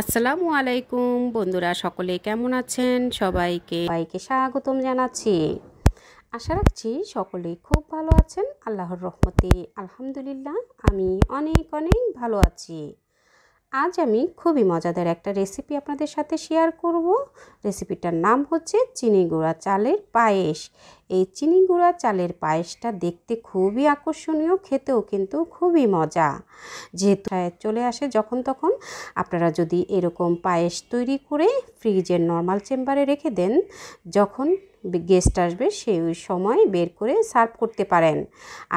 আসসালামু আলাইকুম বন্ধুরা সকলে কেমন আছেন সবাইকে সবাইকে স্বাগতম জানাচ্ছি আশা রাখছি সকলেই খুব ভালো আছেন আল্লাহর রহমতে আলহামদুলিল্লাহ আমি অনেক অনেক ভালো আছি আজ আমি খুবই মজাদার একটা রেসিপি আপনাদের সাথে শেয়ার করব রেসিপিটার নাম হচ্ছে চিনি গুঁড়া চালের পায়েস এই চিনি গুঁড়া চালের পায়েসটা দেখতে খুবই আকর্ষণীয় খেতেও কিন্তু খুবই মজা যেহেতু চলে আসে যখন তখন আপনারা যদি এরকম পায়েস তৈরি করে ফ্রিজের নর্মাল চেম্বারে রেখে দেন যখন গেস্ট আসবে সেই সময় বের করে সার্ভ করতে পারেন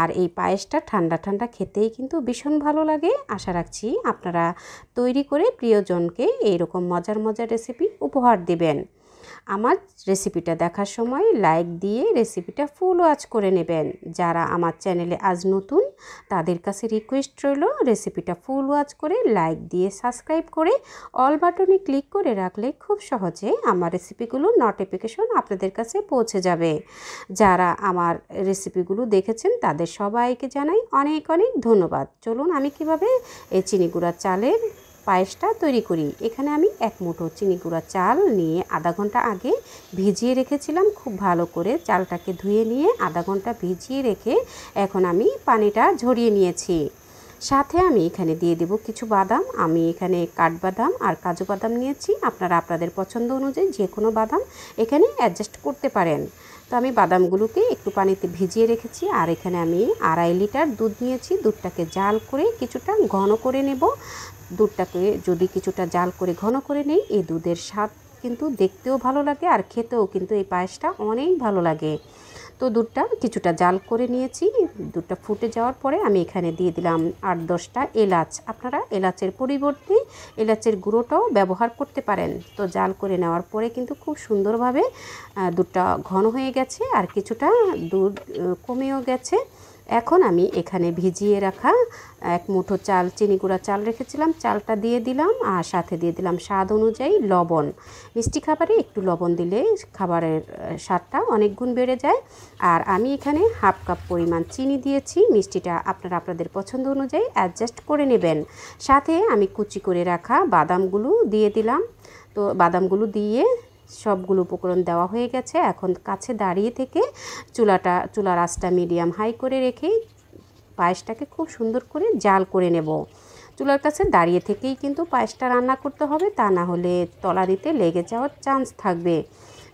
আর এই পায়েসটা ঠান্ডা ঠান্ডা খেতেই কিন্তু ভীষণ ভালো লাগে আশা রাখছি আপনারা তৈরি করে প্রিয়জনকে এইরকম মজার মজার রেসিপি উপহার দেবেন আমার রেসিপিটা দেখার সময় লাইক দিয়ে রেসিপিটা ফুল ওয়াচ করে নেবেন যারা আমার চ্যানেলে আজ নতুন তাদের কাছে রিকোয়েস্ট রইল রেসিপিটা ফুল ওয়াচ করে লাইক দিয়ে সাবস্ক্রাইব করে অল বাটনে ক্লিক করে রাখলে খুব সহজে আমার রেসিপিগুলো নোটিফিকেশন আপনাদের কাছে পৌঁছে যাবে যারা আমার রেসিপিগুলো দেখেছেন তাদের সবাইকে জানাই অনেক অনেক ধন্যবাদ চলুন আমি কিভাবে এই চিনিগুড়া চালের পায়েসটা তৈরি করি এখানে আমি এক মুঠো চিনি গুঁড়া চাল নিয়ে আধা ঘন্টা আগে ভিজিয়ে রেখেছিলাম খুব ভালো করে চালটাকে ধুয়ে নিয়ে আধা ঘন্টা ভিজিয়ে রেখে এখন আমি পানিটা ঝরিয়ে নিয়েছি সাথে আমি এখানে দিয়ে দেব কিছু বাদাম আমি এখানে কাঠবাদাম আর কাজু বাদাম নিয়েছি আপনারা আপনাদের পছন্দ অনুযায়ী যে কোনো বাদাম এখানে অ্যাডজাস্ট করতে পারেন তো আমি বাদামগুলোকে একটু পানিতে ভিজিয়ে রেখেছি আর এখানে আমি আড়াই লিটার দুধ নিয়েছি দুধটাকে জাল করে কিছুটা ঘন করে নেব দুধটাকে যদি কিছুটা জাল করে ঘন করে নেই এই দুধের স্বাদ কিন্তু দেখতেও ভালো লাগে আর খেতেও কিন্তু এই পায়েসটা অনেক ভালো লাগে তো দুধটা কিছুটা জাল করে নিয়েছি দুধটা ফুটে যাওয়ার পরে আমি এখানে দিয়ে দিলাম আট দশটা এলাচ আপনারা এলাচের পরিবর্তে এলাচের গুঁড়োটাও ব্যবহার করতে পারেন তো জাল করে নেওয়ার পরে কিন্তু খুব সুন্দরভাবে দুধটা ঘন হয়ে গেছে আর কিছুটা দুধ কমেও গেছে এখন আমি এখানে ভিজিয়ে রাখা এক মুঠো চাল চিনি গুঁড়া চাল রেখেছিলাম চালটা দিয়ে দিলাম আর সাথে দিয়ে দিলাম স্বাদ অনুযায়ী লবণ মিষ্টি খাবারে একটু লবণ দিলে খাবারের স্বাদটা অনেক গুণ বেড়ে যায় আর আমি এখানে হাফ কাপ পরিমাণ চিনি দিয়েছি মিষ্টিটা আপনারা আপনাদের পছন্দ অনুযায়ী অ্যাডজাস্ট করে নেবেন সাথে আমি কুচি করে রাখা বাদামগুলো দিয়ে দিলাম তো বাদামগুলো দিয়ে সবগুলো উপকরণ দেওয়া হয়ে গেছে এখন কাছে দাঁড়িয়ে থেকে চুলাটা চুলার আঁচটা মিডিয়াম হাই করে রেখেই পায়েসটাকে খুব সুন্দর করে জাল করে নেব চুলার কাছে দাঁড়িয়ে থেকেই কিন্তু পায়েসটা রান্না করতে হবে তা না হলে দিতে লেগে যাওয়ার চান্স থাকবে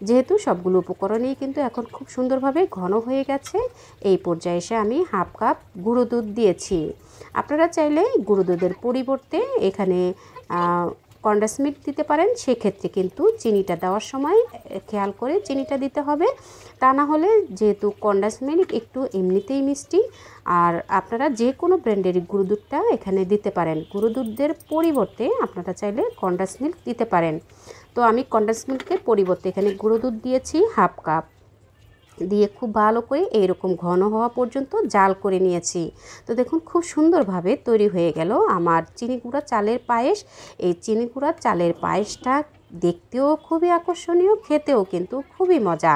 যেহেতু সবগুলো উপকরণেই কিন্তু এখন খুব সুন্দরভাবে ঘন হয়ে গেছে এই পর্যায়ে এসে আমি হাফ কাপ গুঁড়ো দুধ দিয়েছি আপনারা চাইলে গুঁড়ো দুধের পরিবর্তে এখানে কন্ডাস মিল্ক দিতে পারেন সেক্ষেত্রে কিন্তু চিনিটা দেওয়ার সময় খেয়াল করে চিনিটা দিতে হবে তা না হলে যেহেতু কন্ডাস মিল্ক একটু এমনিতেই মিষ্টি আর আপনারা যে কোনো ব্র্যান্ডের গুঁড়ো দুধটা এখানে দিতে পারেন গুঁড়ো দুধের পরিবর্তে আপনারা চাইলে কন্ডাস মিল্ক দিতে পারেন তো আমি কন্ডেন্স মিল্কের পরিবর্তে এখানে গুঁড়ো দুধ দিয়েছি হাফ কাপ দিয়ে খুব ভালো করে এইরকম ঘন হওয়া পর্যন্ত জাল করে নিয়েছি তো দেখুন খুব সুন্দরভাবে তৈরি হয়ে গেল আমার চিনি গুঁড়া চালের পায়েস এই চিনি গুঁড়া চালের পায়েসটা দেখতেও খুবই আকর্ষণীয় খেতেও কিন্তু খুবই মজা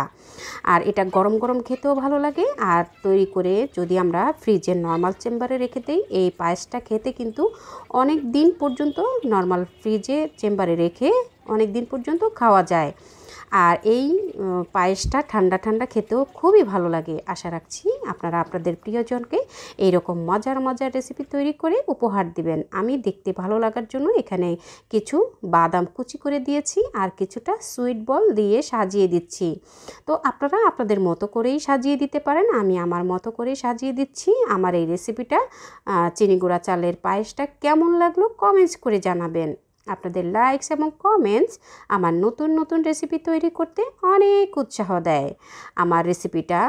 আর এটা গরম গরম খেতেও ভালো লাগে আর তৈরি করে যদি আমরা ফ্রিজের নর্মাল চেম্বারে রেখে দিই এই পায়েসটা খেতে কিন্তু অনেক দিন পর্যন্ত নর্মাল ফ্রিজে চেম্বারে রেখে অনেক দিন পর্যন্ত খাওয়া যায় আর এই পায়েসটা ঠান্ডা ঠান্ডা খেতেও খুবই ভালো লাগে আশা রাখছি আপনারা আপনাদের প্রিয়জনকে এইরকম মজার মজার রেসিপি তৈরি করে উপহার দিবেন আমি দেখতে ভালো লাগার জন্য এখানে কিছু বাদাম কুচি করে দিয়েছি আর কিছুটা সুইট বল দিয়ে সাজিয়ে দিচ্ছি তো আপনারা আপনাদের মতো করেই সাজিয়ে দিতে পারেন আমি আমার মতো করে সাজিয়ে দিচ্ছি আমার এই রেসিপিটা চিনিগুড়া চালের পায়েসটা কেমন লাগলো কমেন্টস করে জানাবেন আপনাদের লাইকস এবং কমেন্টস আমার নতুন নতুন রেসিপি তৈরি করতে অনেক উৎসাহ দেয় আমার রেসিপিটা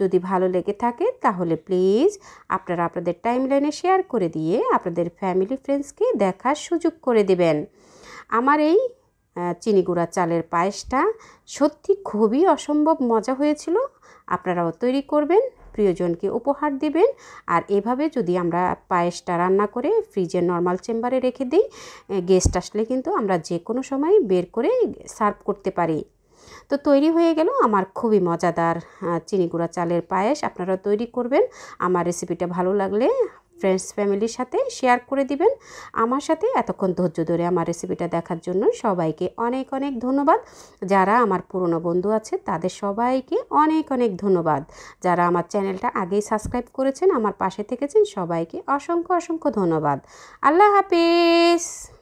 যদি ভালো লেগে থাকে তাহলে প্লিজ আপনারা আপনাদের টাইমলাইনে শেয়ার করে দিয়ে আপনাদের ফ্যামিলি ফ্রেন্ডসকে দেখার সুযোগ করে দেবেন আমার এই চিনি গুঁড়া চালের পায়েসটা সত্যি খুবই অসম্ভব মজা হয়েছিল আপনারাও তৈরি করবেন প্রিয়জনকে উপহার দিবেন আর এভাবে যদি আমরা পায়েসটা রান্না করে ফ্রিজের নর্মাল চেম্বারে রেখে দিই গেস্ট আসলে কিন্তু আমরা যে কোনো সময় বের করে সার্ভ করতে পারি তো তৈরি হয়ে গেল আমার খুবই মজাদার চিনিগুড়া চালের পায়েস আপনারা তৈরি করবেন আমার রেসিপিটা ভালো লাগলে ফ্রেন্ডস ফ্যামিলির সাথে শেয়ার করে দিবেন আমার সাথে এতক্ষণ ধৈর্য ধরে আমার রেসিপিটা দেখার জন্য সবাইকে অনেক অনেক ধন্যবাদ যারা আমার পুরনো বন্ধু আছে তাদের সবাইকে অনেক অনেক ধন্যবাদ যারা আমার চ্যানেলটা আগেই সাবস্ক্রাইব করেছেন আমার পাশে থেকেছেন সবাইকে অসংখ্য অসংখ্য ধন্যবাদ আল্লাহ হাফিজ